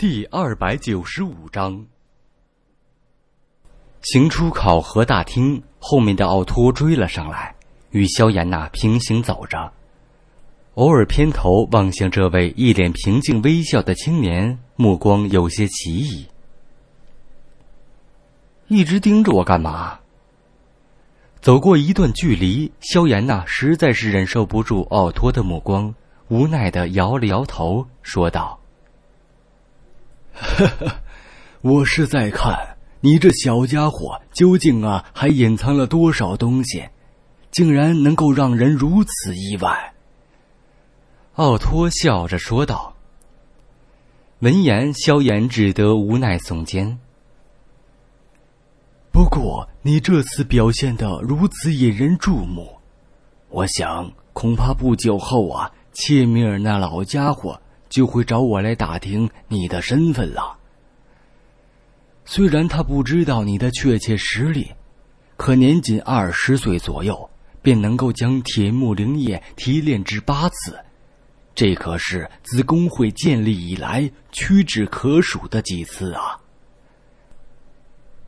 第二百九十五章。行出考核大厅，后面的奥托追了上来，与萧炎娜平行走着，偶尔偏头望向这位一脸平静微笑的青年，目光有些奇异。一直盯着我干嘛？走过一段距离，萧炎娜实在是忍受不住奥托的目光，无奈的摇了摇头，说道。哈哈，我是在看你这小家伙究竟啊，还隐藏了多少东西，竟然能够让人如此意外。奥托笑着说道。闻言，萧炎只得无奈耸肩。不过你这次表现的如此引人注目，我想恐怕不久后啊，切米尔那老家伙。就会找我来打听你的身份了。虽然他不知道你的确切实力，可年仅二十岁左右便能够将铁木灵液提炼至八次，这可是自工会建立以来屈指可数的几次啊。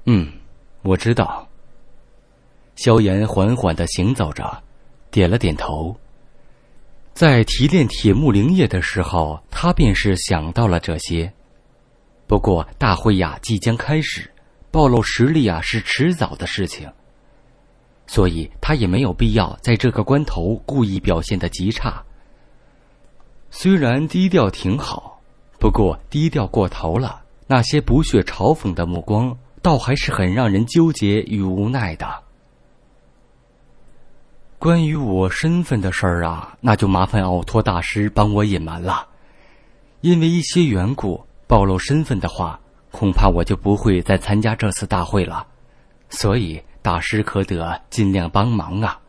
嗯，我知道。萧炎缓缓的行走着，点了点头。在提炼铁木灵液的时候，他便是想到了这些。不过大会呀即将开始，暴露实力啊是迟早的事情，所以他也没有必要在这个关头故意表现的极差。虽然低调挺好，不过低调过头了，那些不屑嘲讽的目光，倒还是很让人纠结与无奈的。关于我身份的事儿啊，那就麻烦奥托大师帮我隐瞒了。因为一些缘故，暴露身份的话，恐怕我就不会再参加这次大会了，所以大师可得尽量帮忙啊。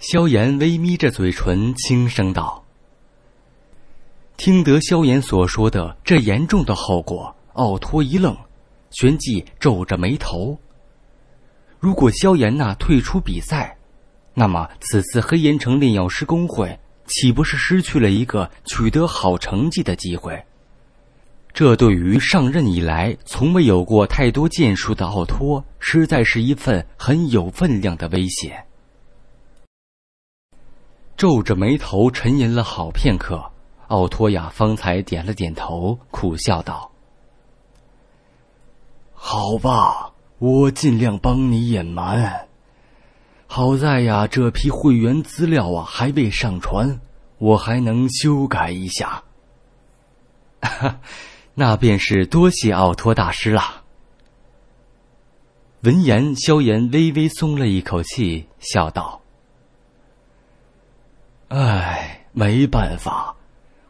萧炎微眯着嘴唇，轻声道：“听得萧炎所说的这严重的后果，奥托一愣，旋即皱着眉头。”如果萧炎那退出比赛，那么此次黑岩城炼药师公会岂不是失去了一个取得好成绩的机会？这对于上任以来从未有过太多建树的奥托，实在是一份很有分量的威胁。皱着眉头沉吟了好片刻，奥托亚方才点了点头，苦笑道：“好吧。”我尽量帮你隐瞒。好在呀，这批会员资料啊还未上传，我还能修改一下。那便是多谢奥托大师了。闻言，萧炎微微松了一口气，笑道：“哎，没办法，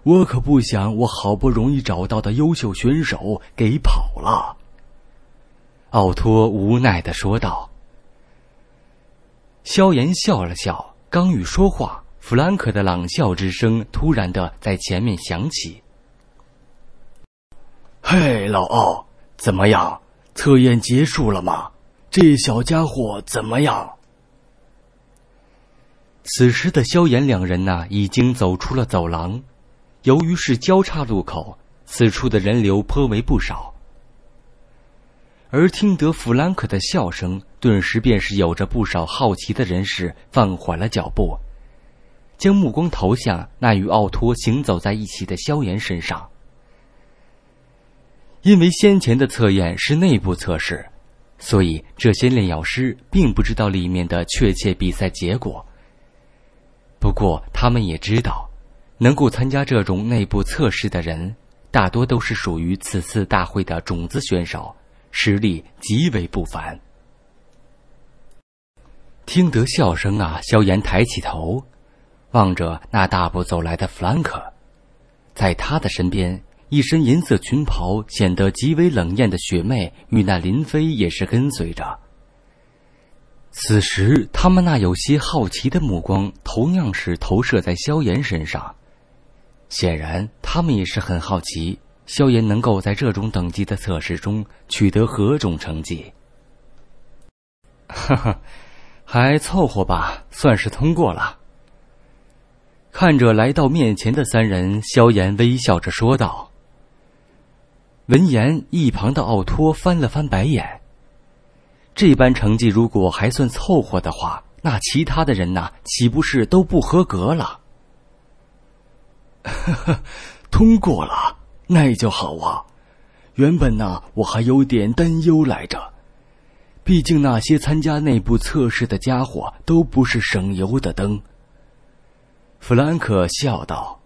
我可不想我好不容易找到的优秀选手给跑了。”奥托无奈的说道。萧炎笑了笑，刚欲说话，弗兰克的冷笑之声突然的在前面响起：“嘿，老奥，怎么样？测验结束了吗？这小家伙怎么样？”此时的萧炎两人呢，已经走出了走廊。由于是交叉路口，此处的人流颇为不少。而听得弗兰克的笑声，顿时便是有着不少好奇的人士放缓了脚步，将目光投向那与奥托行走在一起的萧炎身上。因为先前的测验是内部测试，所以这些炼药师并不知道里面的确切比赛结果。不过他们也知道，能够参加这种内部测试的人，大多都是属于此次大会的种子选手。实力极为不凡。听得笑声啊，萧炎抬起头，望着那大步走来的弗兰克，在他的身边，一身银色裙袍，显得极为冷艳的雪妹与那林飞也是跟随着。此时，他们那有些好奇的目光，同样是投射在萧炎身上，显然他们也是很好奇。萧炎能够在这种等级的测试中取得何种成绩？哈哈，还凑合吧，算是通过了。看着来到面前的三人，萧炎微笑着说道。闻言，一旁的奥托翻了翻白眼。这般成绩如果还算凑合的话，那其他的人呢？岂不是都不合格了？哈哈，通过了。那就好啊，原本呢，我还有点担忧来着，毕竟那些参加内部测试的家伙都不是省油的灯。弗兰克笑道：“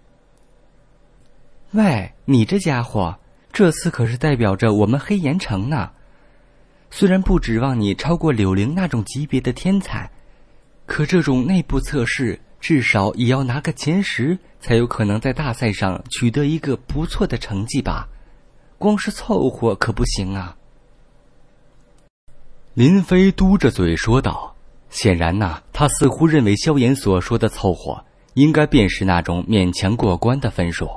喂，你这家伙，这次可是代表着我们黑岩城呢，虽然不指望你超过柳玲那种级别的天才，可这种内部测试……”至少也要拿个前十，才有可能在大赛上取得一个不错的成绩吧。光是凑合可不行啊！林飞嘟着嘴说道。显然呐，他似乎认为萧炎所说的“凑合”，应该便是那种勉强过关的分数。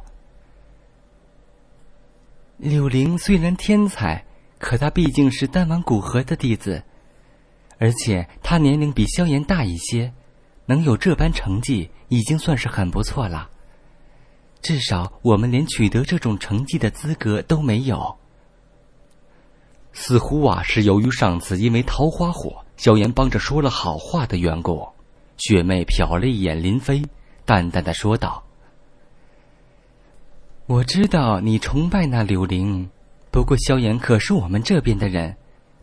柳玲虽然天才，可她毕竟是丹王古河的弟子，而且她年龄比萧炎大一些。能有这般成绩，已经算是很不错了。至少我们连取得这种成绩的资格都没有。似乎啊，是由于上次因为桃花火，萧炎帮着说了好话的缘故。雪妹瞟了一眼林飞，淡淡的说道：“我知道你崇拜那柳玲，不过萧炎可是我们这边的人，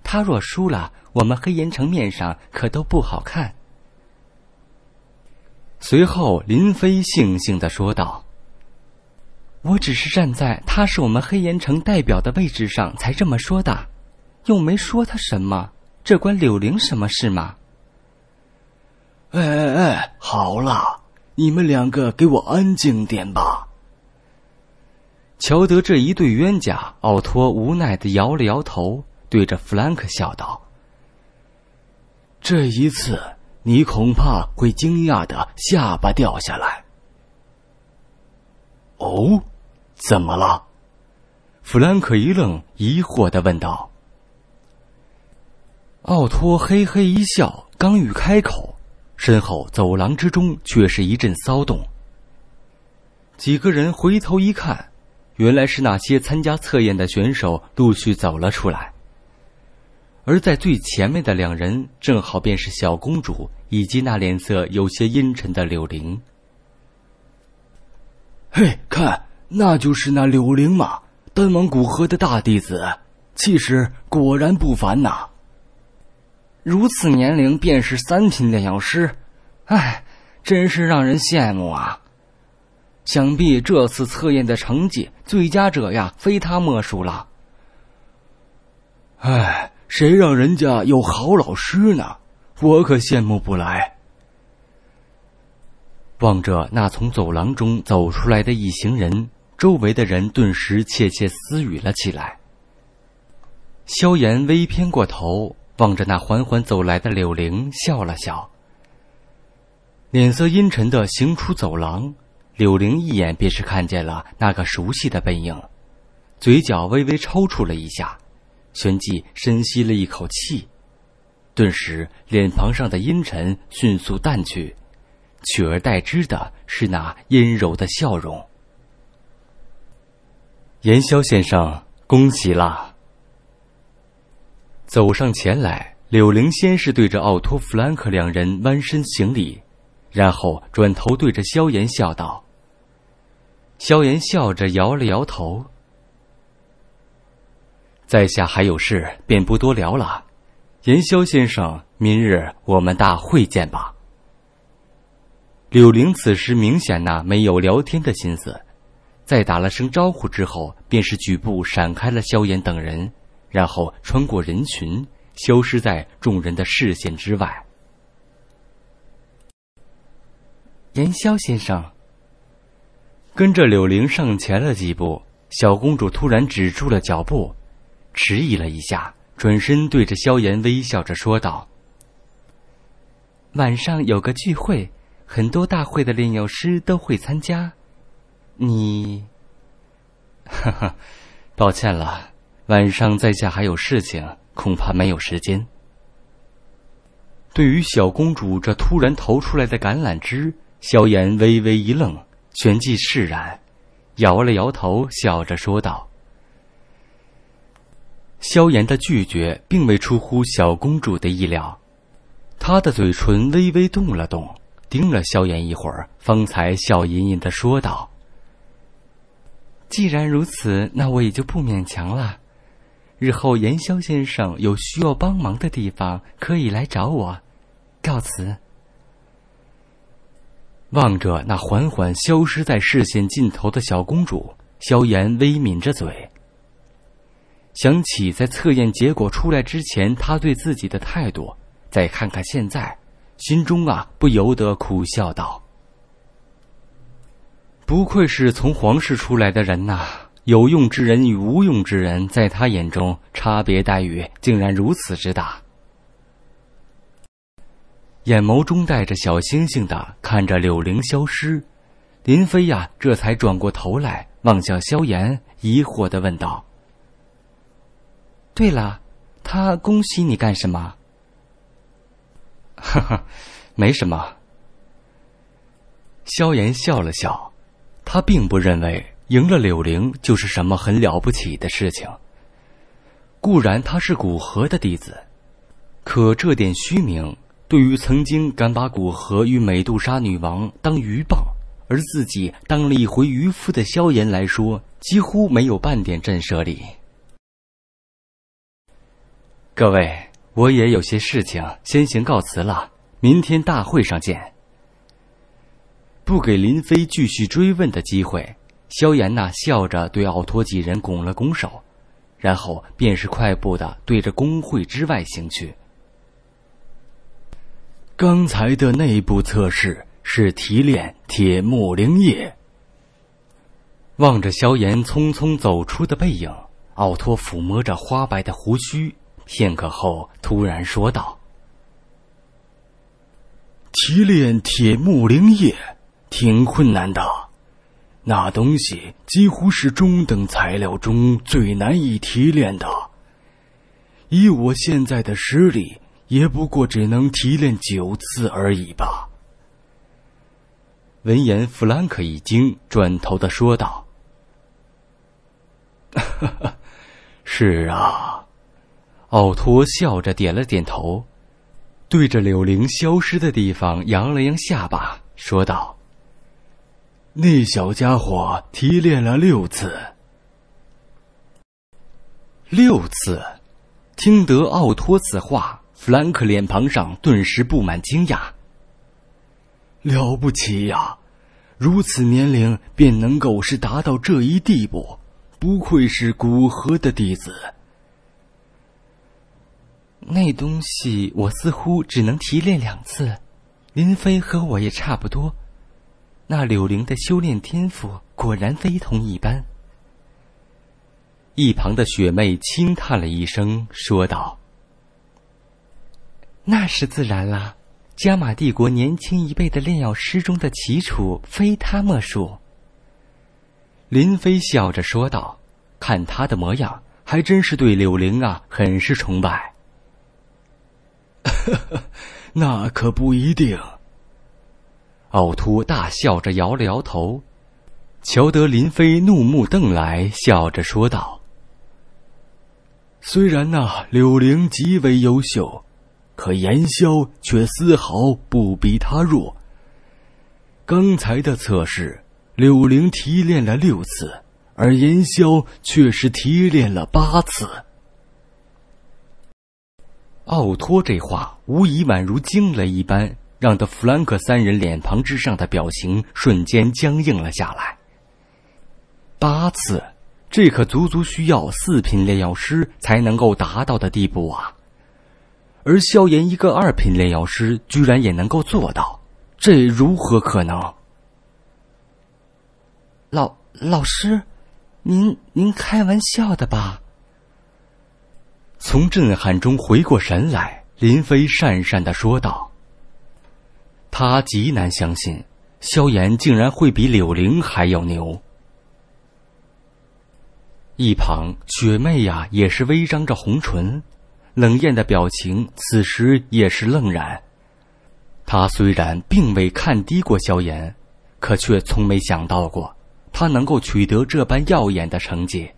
他若输了，我们黑岩城面上可都不好看。”随后，林飞悻悻的说道：“我只是站在他是我们黑岩城代表的位置上才这么说的，又没说他什么，这关柳玲什么事吗？”哎哎哎，好了，你们两个给我安静点吧。瞧得这一对冤家，奥托无奈的摇了摇头，对着弗兰克笑道：“这一次。”你恐怕会惊讶的，下巴掉下来。哦，怎么了？弗兰克一愣，疑惑的问道。奥托嘿嘿一笑，刚欲开口，身后走廊之中却是一阵骚动。几个人回头一看，原来是那些参加测验的选手陆续走了出来。而在最前面的两人，正好便是小公主以及那脸色有些阴沉的柳玲。嘿，看，那就是那柳玲嘛，丹王古河的大弟子，气势果然不凡呐。如此年龄，便是三品炼药师，哎，真是让人羡慕啊。想必这次测验的成绩，最佳者呀，非他莫属了。哎。谁让人家有好老师呢？我可羡慕不来。望着那从走廊中走出来的一行人，周围的人顿时窃窃私语了起来。萧炎微偏过头，望着那缓缓走来的柳玲，笑了笑，脸色阴沉的行出走廊。柳玲一眼便是看见了那个熟悉的背影，嘴角微微抽搐了一下。旋即深吸了一口气，顿时脸庞上的阴沉迅速淡去，取而代之的是那阴柔的笑容。炎萧先生，恭喜啦！走上前来，柳玲先是对着奥托·弗兰克两人弯身行礼，然后转头对着萧炎笑道。萧炎笑着摇了摇头。在下还有事，便不多聊了。炎萧先生，明日我们大会见吧。柳玲此时明显呢没有聊天的心思，在打了声招呼之后，便是举步闪开了萧炎等人，然后穿过人群，消失在众人的视线之外。炎萧先生，跟着柳玲上前了几步，小公主突然止住了脚步。迟疑了一下，转身对着萧炎微笑着说道：“晚上有个聚会，很多大会的炼药师都会参加，你……呵呵，抱歉了，晚上在下还有事情，恐怕没有时间。”对于小公主这突然投出来的橄榄枝，萧炎微微一愣，旋即释然，摇了摇头，笑着说道。萧炎的拒绝并未出乎小公主的意料，她的嘴唇微微动了动，盯了萧炎一会儿，方才笑吟吟的说道：“既然如此，那我也就不勉强了。日后炎萧先生有需要帮忙的地方，可以来找我。”告辞。望着那缓缓消失在视线尽头的小公主，萧炎微抿着嘴。想起在测验结果出来之前，他对自己的态度，再看看现在，心中啊不由得苦笑道：“不愧是从皇室出来的人呐，有用之人与无用之人，在他眼中差别待遇竟然如此之大。”眼眸中带着小星星的看着柳玲消失，林飞呀这才转过头来望向萧炎，疑惑的问道。对了，他恭喜你干什么？哈哈，没什么。萧炎笑了笑，他并不认为赢了柳玲就是什么很了不起的事情。固然他是古河的弟子，可这点虚名对于曾经敢把古河与美杜莎女王当鱼蚌，而自己当了一回渔夫的萧炎来说，几乎没有半点震慑力。各位，我也有些事情，先行告辞了。明天大会上见。不给林飞继续追问的机会，萧炎那笑着对奥托几人拱了拱手，然后便是快步的对着工会之外行去。刚才的内部测试是提炼铁木灵液。望着萧炎匆匆走出的背影，奥托抚摸着花白的胡须。片刻后，突然说道：“提炼铁木灵液挺困难的，那东西几乎是中等材料中最难以提炼的。以我现在的实力，也不过只能提炼九次而已吧。”闻言，弗兰克一惊，转头的说道：“ 是啊。”奥托笑着点了点头，对着柳玲消失的地方扬了扬下巴，说道：“那小家伙提炼了六次，六次。”听得奥托此话，弗兰克脸庞上顿时布满惊讶。“了不起呀，如此年龄便能够是达到这一地步，不愧是古河的弟子。”那东西我似乎只能提炼两次，林飞和我也差不多。那柳玲的修炼天赋果然非同一般。一旁的雪妹轻叹了一声，说道：“那是自然啦，加玛帝国年轻一辈的炼药师中的奇楚，非他莫属。”林飞笑着说道：“看他的模样，还真是对柳玲啊，很是崇拜。” 那可不一定。奥托大笑着摇了摇头，乔德林飞怒目瞪来，笑着说道：“虽然呐，柳玲极为优秀，可言潇却丝毫不比他弱。刚才的测试，柳玲提炼了六次，而言潇却是提炼了八次。”奥托这话无疑宛如惊雷一般，让得弗兰克三人脸庞之上的表情瞬间僵硬了下来。八次，这可足足需要四品炼药师才能够达到的地步啊！而萧炎一个二品炼药师，居然也能够做到，这如何可能？老老师，您您开玩笑的吧？从震撼中回过神来，林飞讪讪的说道：“他极难相信，萧炎竟然会比柳玲还要牛。”一旁雪妹呀也是微张着红唇，冷艳的表情此时也是愣然。他虽然并未看低过萧炎，可却从没想到过，他能够取得这般耀眼的成绩。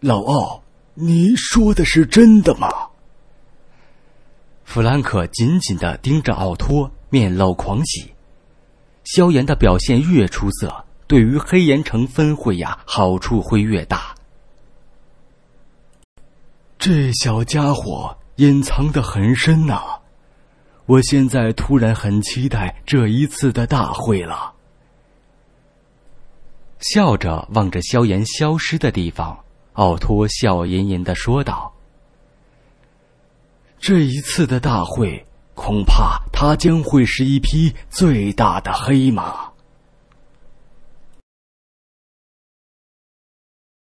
老奥。你说的是真的吗？弗兰克紧紧的盯着奥托，面露狂喜。萧炎的表现越出色，对于黑岩城分会呀，好处会越大。这小家伙隐藏的很深呐，我现在突然很期待这一次的大会了。笑着望着萧炎消失的地方。奥托笑吟吟的说道：“这一次的大会，恐怕他将会是一匹最大的黑马。”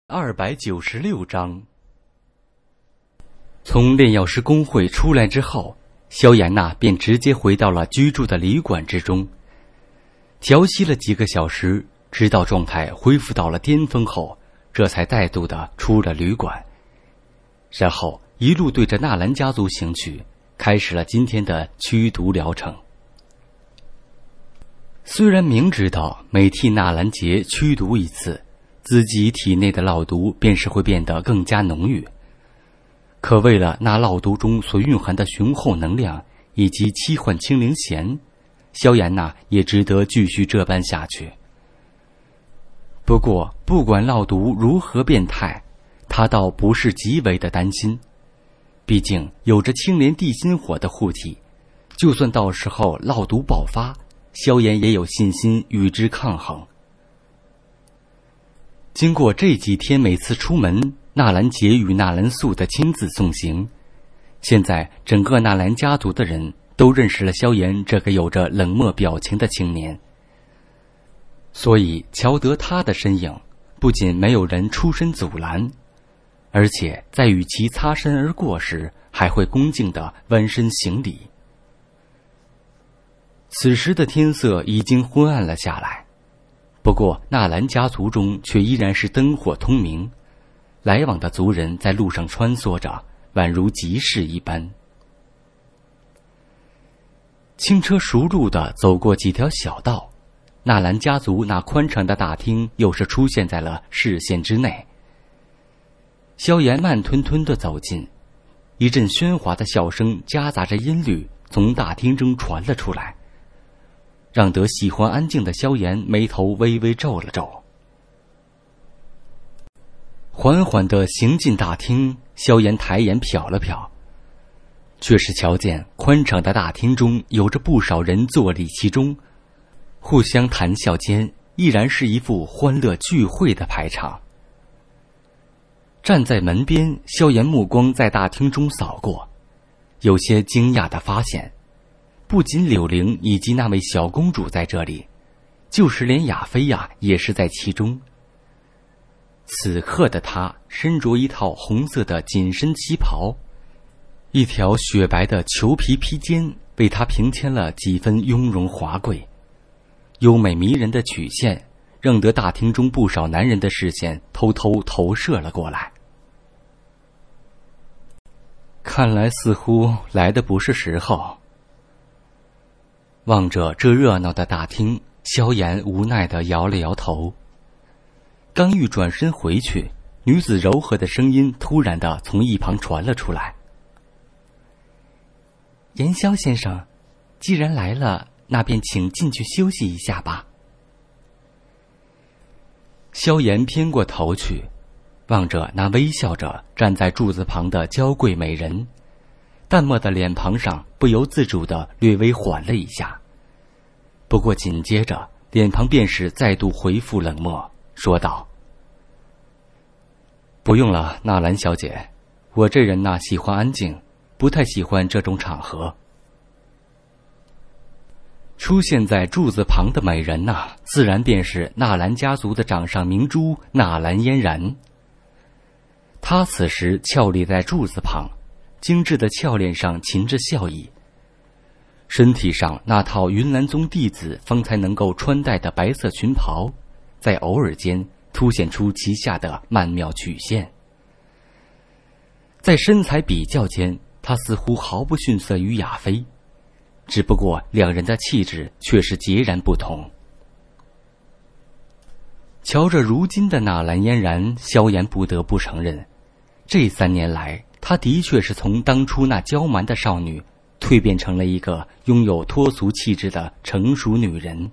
二百九十六章。从炼药师工会出来之后，萧炎娜便直接回到了居住的旅馆之中，调息了几个小时，直到状态恢复到了巅峰后。这才带度的出了旅馆，然后一路对着纳兰家族行去，开始了今天的驱毒疗程。虽然明知道每替纳兰杰驱毒一次，自己体内的老毒便是会变得更加浓郁，可为了那老毒中所蕴含的雄厚能量以及七幻清灵弦，萧炎呐也值得继续这般下去。不过，不管烙毒如何变态，他倒不是极为的担心。毕竟有着青莲地心火的护体，就算到时候烙毒爆发，萧炎也有信心与之抗衡。经过这几天每次出门，纳兰杰与纳兰素的亲自送行，现在整个纳兰家族的人都认识了萧炎这个有着冷漠表情的青年。所以，乔德他的身影，不仅没有人出身阻拦，而且在与其擦身而过时，还会恭敬的弯身行礼。此时的天色已经昏暗了下来，不过纳兰家族中却依然是灯火通明，来往的族人在路上穿梭着，宛如集市一般。轻车熟路的走过几条小道。纳兰家族那宽敞的大厅又是出现在了视线之内。萧炎慢吞吞的走进，一阵喧哗的笑声夹杂着音律从大厅中传了出来，让得喜欢安静的萧炎眉头微微皱了皱。缓缓的行进大厅，萧炎抬眼瞟了瞟，却是瞧见宽敞的大厅中有着不少人坐立其中。互相谈笑间，依然是一副欢乐聚会的排场。站在门边，萧炎目光在大厅中扫过，有些惊讶的发现，不仅柳玲以及那位小公主在这里，就是连雅菲亚也是在其中。此刻的她身着一套红色的紧身旗袍，一条雪白的裘皮披肩为她平添了几分雍容华贵。优美迷人的曲线，让得大厅中不少男人的视线偷偷投射了过来。看来似乎来的不是时候。望着这热闹的大厅，萧炎无奈的摇了摇头。刚欲转身回去，女子柔和的声音突然的从一旁传了出来：“炎萧先生，既然来了。”那便请进去休息一下吧。萧炎偏过头去，望着那微笑着站在柱子旁的娇贵美人，淡漠的脸庞上不由自主的略微缓了一下。不过紧接着，脸庞便是再度恢复冷漠，说道：“不用了，纳兰小姐，我这人呐，喜欢安静，不太喜欢这种场合。”出现在柱子旁的美人呐，自然便是纳兰家族的掌上明珠纳兰嫣然。她此时俏立在柱子旁，精致的俏脸上噙着笑意。身体上那套云岚宗弟子方才能够穿戴的白色裙袍，在偶尔间凸显出其下的曼妙曲线。在身材比较间，她似乎毫不逊色于雅妃。只不过两人的气质却是截然不同。瞧着如今的纳兰嫣然，萧炎不得不承认，这三年来，他的确是从当初那娇蛮的少女，蜕变成了一个拥有脱俗气质的成熟女人。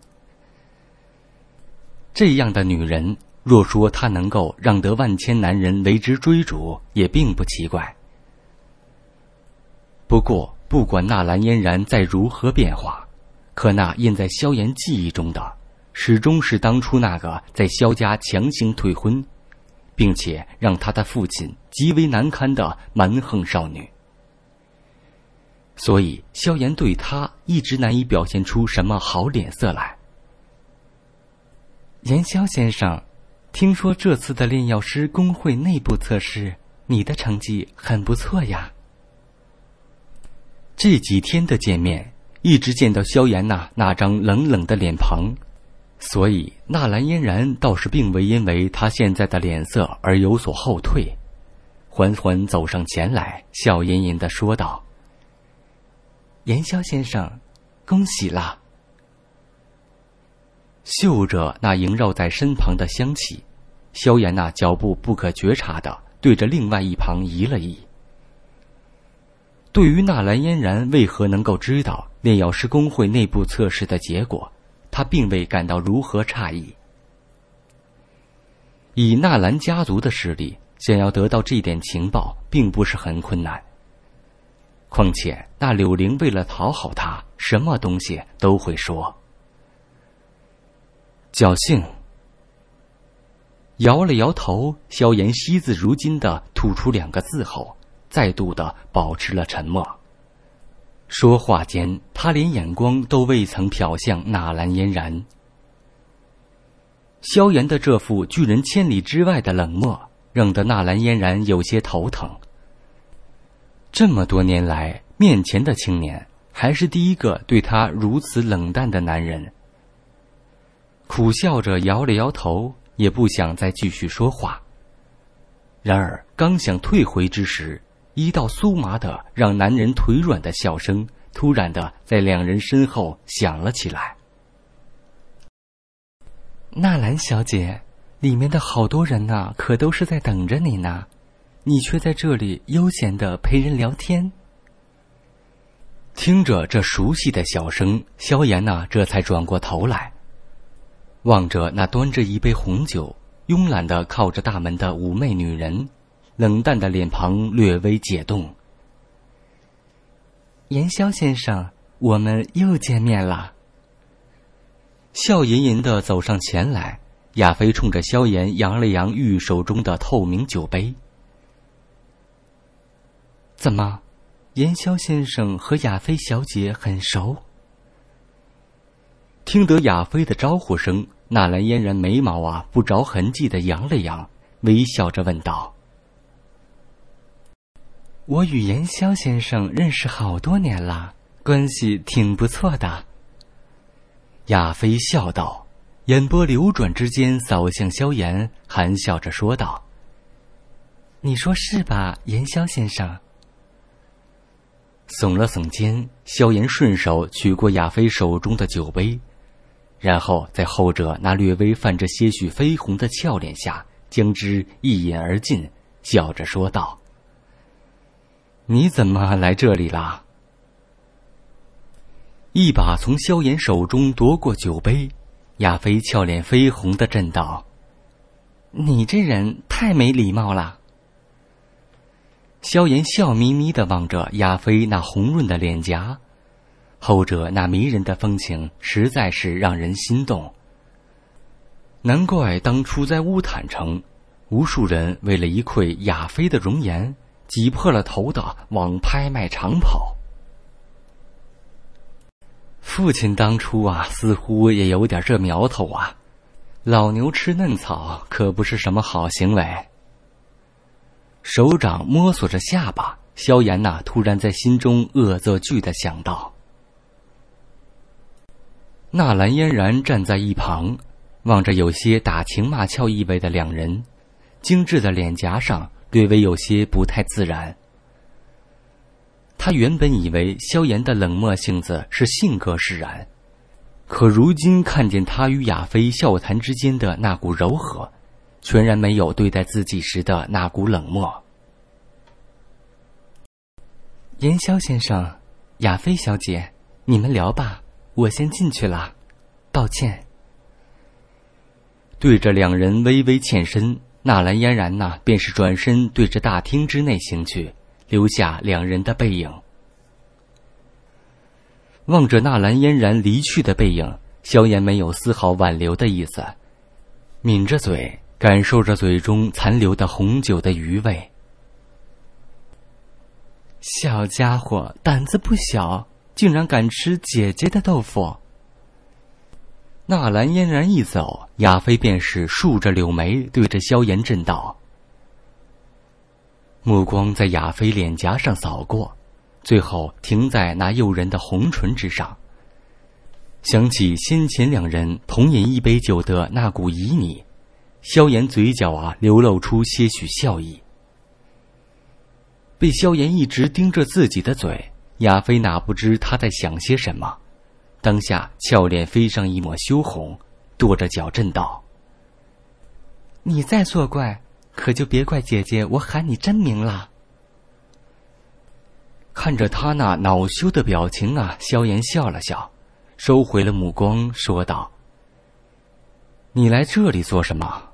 这样的女人，若说她能够让得万千男人为之追逐，也并不奇怪。不过。不管纳兰嫣然再如何变化，可那印在萧炎记忆中的，始终是当初那个在萧家强行退婚，并且让他的父亲极为难堪的蛮横少女。所以萧炎对她一直难以表现出什么好脸色来。炎萧先生，听说这次的炼药师工会内部测试，你的成绩很不错呀。这几天的见面，一直见到萧炎呐那张冷冷的脸庞，所以纳兰嫣然倒是并未因为他现在的脸色而有所后退，缓缓走上前来，笑吟吟的说道：“炎萧先生，恭喜啦！”嗅着那萦绕在身旁的香气，萧炎那脚步不可觉察的对着另外一旁移了移。对于纳兰嫣然为何能够知道炼药师工会内部测试的结果，他并未感到如何诧异。以纳兰家族的势力，想要得到这点情报并不是很困难。况且那柳玲为了讨好他，什么东西都会说。侥幸。摇了摇头，萧炎惜字如金的吐出两个字后。再度的保持了沉默。说话间，他连眼光都未曾瞟向纳兰嫣然。萧炎的这副拒人千里之外的冷漠，让得纳兰嫣然有些头疼。这么多年来，面前的青年还是第一个对他如此冷淡的男人。苦笑着摇了摇头，也不想再继续说话。然而，刚想退回之时，一道酥麻的、让男人腿软的笑声，突然的在两人身后响了起来。纳兰小姐，里面的好多人呐，可都是在等着你呢，你却在这里悠闲的陪人聊天。听着这熟悉的笑声，萧炎呢，这才转过头来，望着那端着一杯红酒、慵懒的靠着大门的妩媚女人。冷淡的脸庞略微解冻。炎萧先生，我们又见面了。笑吟吟的走上前来，亚飞冲着萧炎扬了扬玉手中的透明酒杯。怎么，炎萧先生和亚飞小姐很熟？听得亚飞的招呼声，纳兰嫣然眉毛啊不着痕迹的扬了扬，微笑着问道。我与严萧先生认识好多年了，关系挺不错的。亚飞笑道，眼波流转之间扫向萧炎，含笑着说道：“你说是吧，严萧先生？”耸了耸肩，萧炎顺手取过亚飞手中的酒杯，然后在后者那略微泛着些许绯红的俏脸下将之一饮而尽，笑着说道。你怎么来这里啦？一把从萧炎手中夺过酒杯，亚飞俏脸绯红的震道：“你这人太没礼貌了。”萧炎笑眯眯的望着亚飞那红润的脸颊，后者那迷人的风情实在是让人心动。难怪当初在乌坦城，无数人为了一窥亚飞的容颜。挤破了头的往拍卖场跑。父亲当初啊，似乎也有点这苗头啊。老牛吃嫩草可不是什么好行为。手掌摸索着下巴，萧炎娜突然在心中恶作剧的想到。纳兰嫣然站在一旁，望着有些打情骂俏意味的两人，精致的脸颊上。略微有些不太自然。他原本以为萧炎的冷漠性子是性格使然，可如今看见他与亚飞笑谈之间的那股柔和，全然没有对待自己时的那股冷漠。炎萧先生，亚飞小姐，你们聊吧，我先进去了，抱歉。对着两人微微欠身。纳兰嫣然呢，便是转身对着大厅之内行去，留下两人的背影。望着纳兰嫣然离去的背影，萧炎没有丝毫挽留的意思，抿着嘴，感受着嘴中残留的红酒的余味。小家伙胆子不小，竟然敢吃姐姐的豆腐。纳兰嫣然一走，亚飞便是竖着柳眉，对着萧炎震道。目光在亚飞脸颊上扫过，最后停在那诱人的红唇之上。想起先前两人同饮一杯酒的那股旖旎，萧炎嘴角啊流露出些许笑意。被萧炎一直盯着自己的嘴，亚飞哪不知他在想些什么。当下，俏脸飞上一抹羞红，跺着脚震道：“你再作怪，可就别怪姐姐我喊你真名了。”看着他那恼羞的表情啊，萧炎笑了笑，收回了目光，说道：“你来这里做什么？”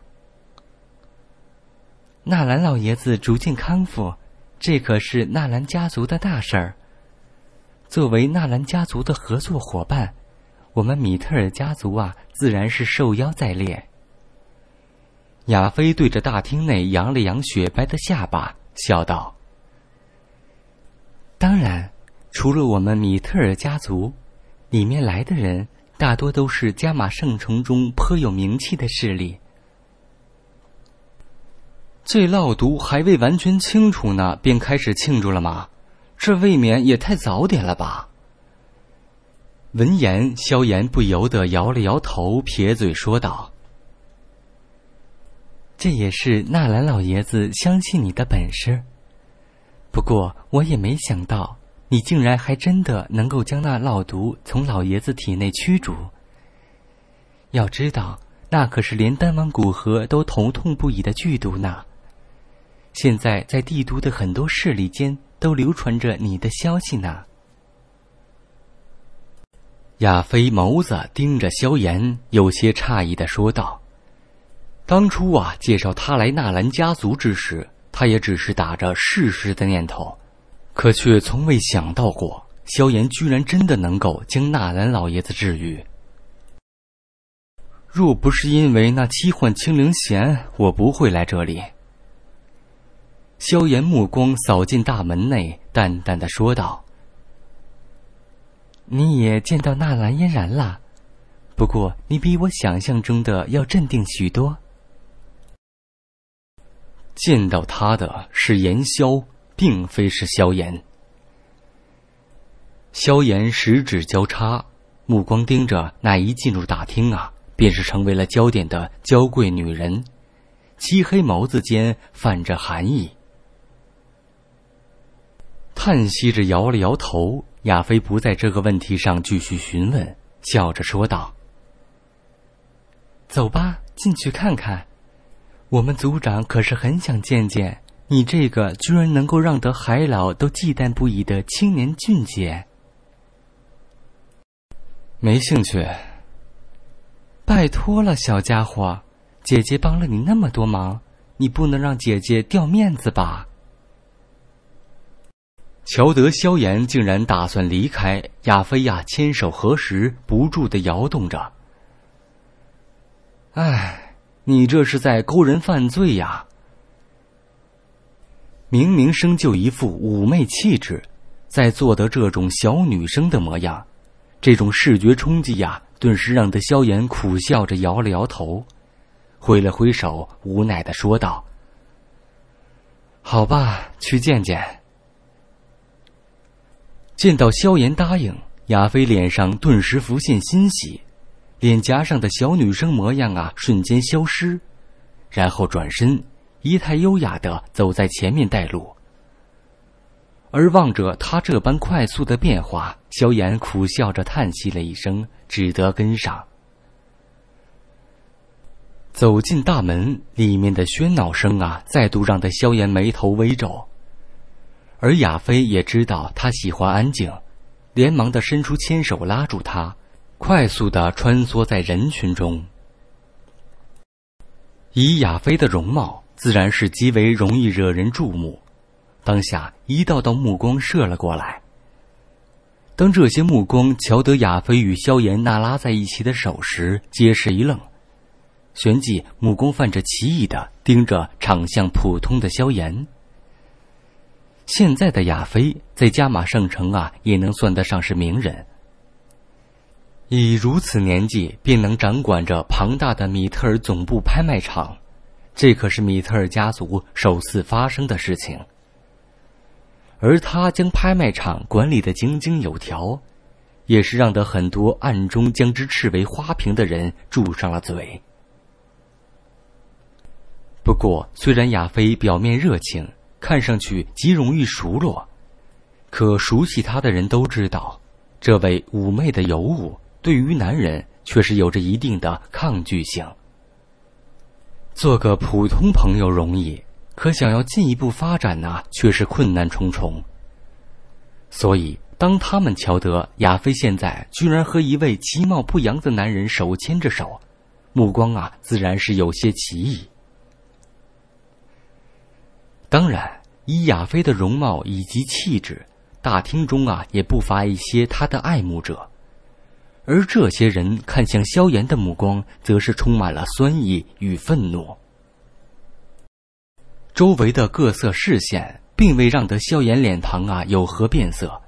纳兰老爷子逐渐康复，这可是纳兰家族的大事儿。作为纳兰家族的合作伙伴，我们米特尔家族啊，自然是受邀在列。亚飞对着大厅内扬了扬雪白的下巴，笑道：“当然，除了我们米特尔家族，里面来的人大多都是加玛圣城中颇有名气的势力。这闹毒还未完全清楚呢，便开始庆祝了吗？”这未免也太早点了吧！闻言，萧炎不由得摇了摇头，撇嘴说道：“这也是纳兰老爷子相信你的本事。不过我也没想到，你竟然还真的能够将那老毒从老爷子体内驱逐。要知道，那可是连丹王古河都头痛不已的剧毒呢。现在在帝都的很多势力间。”都流传着你的消息呢。亚飞眸子盯着萧炎，有些诧异的说道：“当初啊，介绍他来纳兰家族之时，他也只是打着试试的念头，可却从未想到过，萧炎居然真的能够将纳兰老爷子治愈。若不是因为那七幻青灵弦，我不会来这里。”萧炎目光扫进大门内，淡淡的说道：“你也见到纳兰嫣然了，不过你比我想象中的要镇定许多。见到她的是炎萧，并非是萧炎。”萧炎十指交叉，目光盯着那一进入大厅啊，便是成为了焦点的娇贵女人，漆黑眸子间泛着寒意。叹息着摇了摇头，亚飞不在这个问题上继续询问，笑着说道：“走吧，进去看看。我们族长可是很想见见你这个居然能够让得海老都忌惮不已的青年俊杰。”“没兴趣。”“拜托了，小家伙，姐姐帮了你那么多忙，你不能让姐姐掉面子吧？”乔德萧炎竟然打算离开，亚菲亚千手合十，不住的摇动着。哎，你这是在勾人犯罪呀！明明生就一副妩媚气质，在做得这种小女生的模样，这种视觉冲击呀，顿时让得萧炎苦笑着摇了摇头，挥了挥手，无奈的说道：“好吧，去见见。”见到萧炎答应，亚飞脸上顿时浮现欣喜，脸颊上的小女生模样啊，瞬间消失，然后转身，仪态优雅的走在前面带路。而望着他这般快速的变化，萧炎苦笑着叹息了一声，只得跟上。走进大门，里面的喧闹声啊，再度让的萧炎眉头微皱。而亚飞也知道他喜欢安静，连忙地伸出纤手拉住他，快速地穿梭在人群中。以亚飞的容貌，自然是极为容易惹人注目，当下一道道目光射了过来。当这些目光瞧得亚飞与萧炎那拉在一起的手时，皆是一愣，旋即目光泛着奇异的盯着长相普通的萧炎。现在的亚非在加玛圣城啊，也能算得上是名人。以如此年纪便能掌管着庞大的米特尔总部拍卖场，这可是米特尔家族首次发生的事情。而他将拍卖场管理的井井有条，也是让得很多暗中将之视为花瓶的人住上了嘴。不过，虽然亚非表面热情。看上去极容易熟络，可熟悉他的人都知道，这位妩媚的尤物对于男人却是有着一定的抗拒性。做个普通朋友容易，可想要进一步发展呢，却是困难重重。所以，当他们瞧得亚菲现在居然和一位其貌不扬的男人手牵着手，目光啊，自然是有些奇异。当然，以亚菲的容貌以及气质，大厅中啊也不乏一些他的爱慕者，而这些人看向萧炎的目光，则是充满了酸意与愤怒。周围的各色视线，并未让得萧炎脸庞啊有何变色，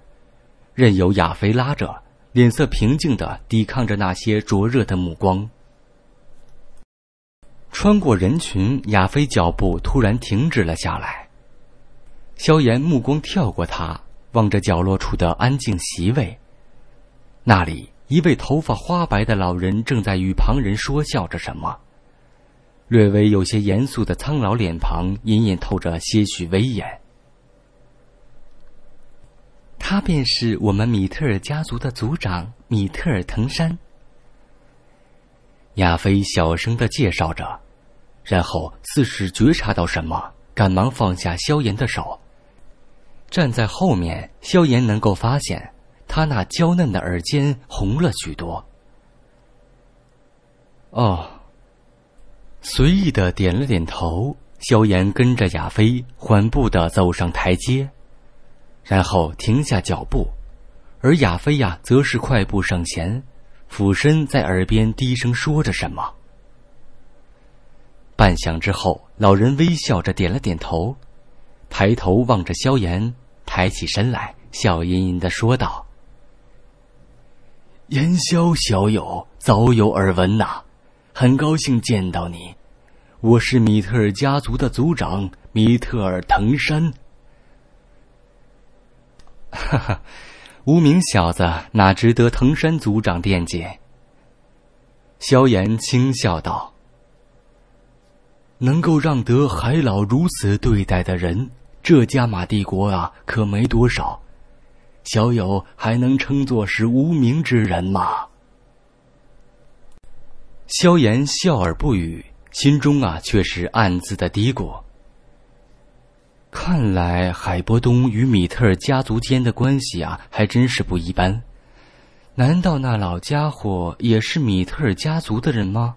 任由亚菲拉着，脸色平静的抵抗着那些灼热的目光。穿过人群，亚飞脚步突然停止了下来。萧炎目光跳过他，望着角落处的安静席位。那里，一位头发花白的老人正在与旁人说笑着什么。略微有些严肃的苍老脸庞，隐隐透着些许威严。他便是我们米特尔家族的族长米特尔藤山。亚飞小声的介绍着，然后似是觉察到什么，赶忙放下萧炎的手。站在后面，萧炎能够发现他那娇嫩的耳尖红了许多。哦。随意的点了点头，萧炎跟着亚飞缓步的走上台阶，然后停下脚步，而亚飞呀，则是快步上前。俯身在耳边低声说着什么。半晌之后，老人微笑着点了点头，抬头望着萧炎，抬起身来，笑吟吟的说道：“炎萧小友，早有耳闻呐，很高兴见到你。我是米特尔家族的族长米特尔藤山。”哈哈。无名小子哪值得藤山族长惦记？萧炎轻笑道：“能够让得海老如此对待的人，这加玛帝国啊，可没多少。小友还能称作是无名之人吗？”萧炎笑而不语，心中啊，却是暗自的嘀咕。看来海波东与米特尔家族间的关系啊，还真是不一般。难道那老家伙也是米特尔家族的人吗？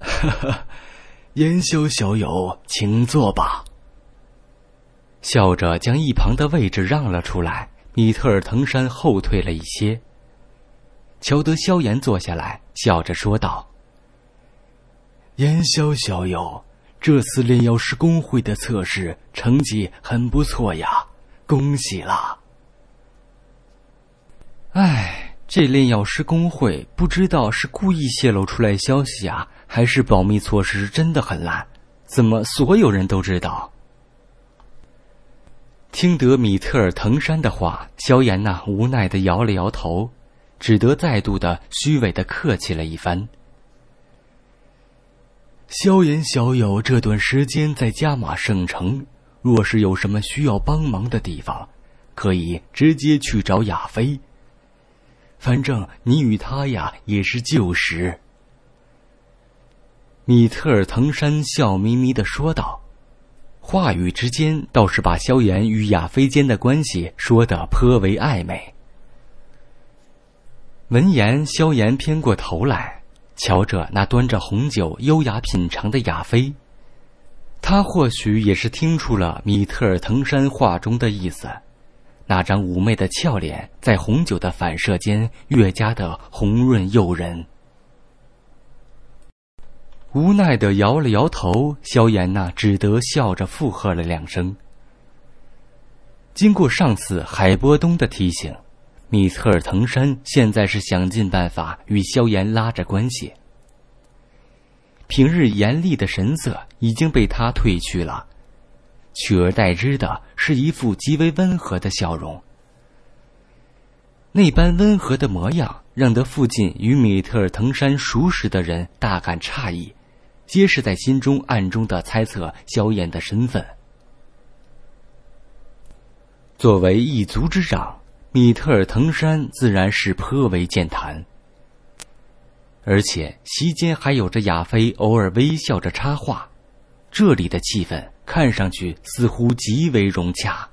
哈哈，炎霄小友，请坐吧。笑着将一旁的位置让了出来，米特尔藤山后退了一些。乔德萧炎坐下来，笑着说道：“炎霄小友。”这次炼药师工会的测试成绩很不错呀，恭喜啦！哎，这炼药师工会不知道是故意泄露出来消息啊，还是保密措施真的很烂，怎么所有人都知道？听得米特尔藤山的话，萧炎呐无奈的摇了摇头，只得再度的虚伪的客气了一番。萧炎小友这段时间在加玛圣城，若是有什么需要帮忙的地方，可以直接去找亚飞。反正你与他呀也是旧识。”米特尔藤山笑眯眯的说道，话语之间倒是把萧炎与亚飞间的关系说得颇为暧昧。闻言，萧炎偏过头来。瞧着那端着红酒、优雅品尝的亚飞，他或许也是听出了米特尔滕山话中的意思。那张妩媚的俏脸在红酒的反射间越加的红润诱人。无奈的摇了摇头，萧炎娜只得笑着附和了两声。经过上次海波东的提醒。米特尔滕山现在是想尽办法与萧炎拉着关系。平日严厉的神色已经被他褪去了，取而代之的是一副极为温和的笑容。那般温和的模样，让得附近与米特尔滕山熟识的人大感诧异，皆是在心中暗中的猜测萧炎的身份。作为一族之长。米特尔滕山自然是颇为健谈，而且席间还有着亚飞偶尔微笑着插话，这里的气氛看上去似乎极为融洽。